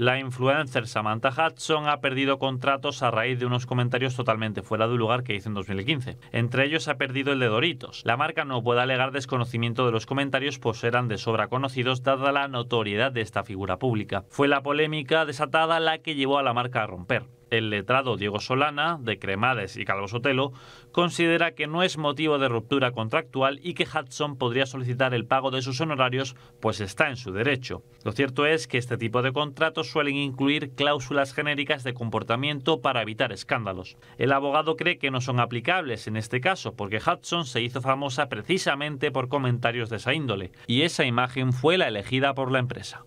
La influencer Samantha Hudson ha perdido contratos a raíz de unos comentarios totalmente fuera de lugar que hizo en 2015. Entre ellos ha perdido el de Doritos. La marca no puede alegar desconocimiento de los comentarios, pues eran de sobra conocidos dada la notoriedad de esta figura pública. Fue la polémica desatada la que llevó a la marca a romper el letrado Diego Solana, de Cremades y Calvo Sotelo, considera que no es motivo de ruptura contractual y que Hudson podría solicitar el pago de sus honorarios, pues está en su derecho. Lo cierto es que este tipo de contratos suelen incluir cláusulas genéricas de comportamiento para evitar escándalos. El abogado cree que no son aplicables en este caso, porque Hudson se hizo famosa precisamente por comentarios de esa índole, y esa imagen fue la elegida por la empresa.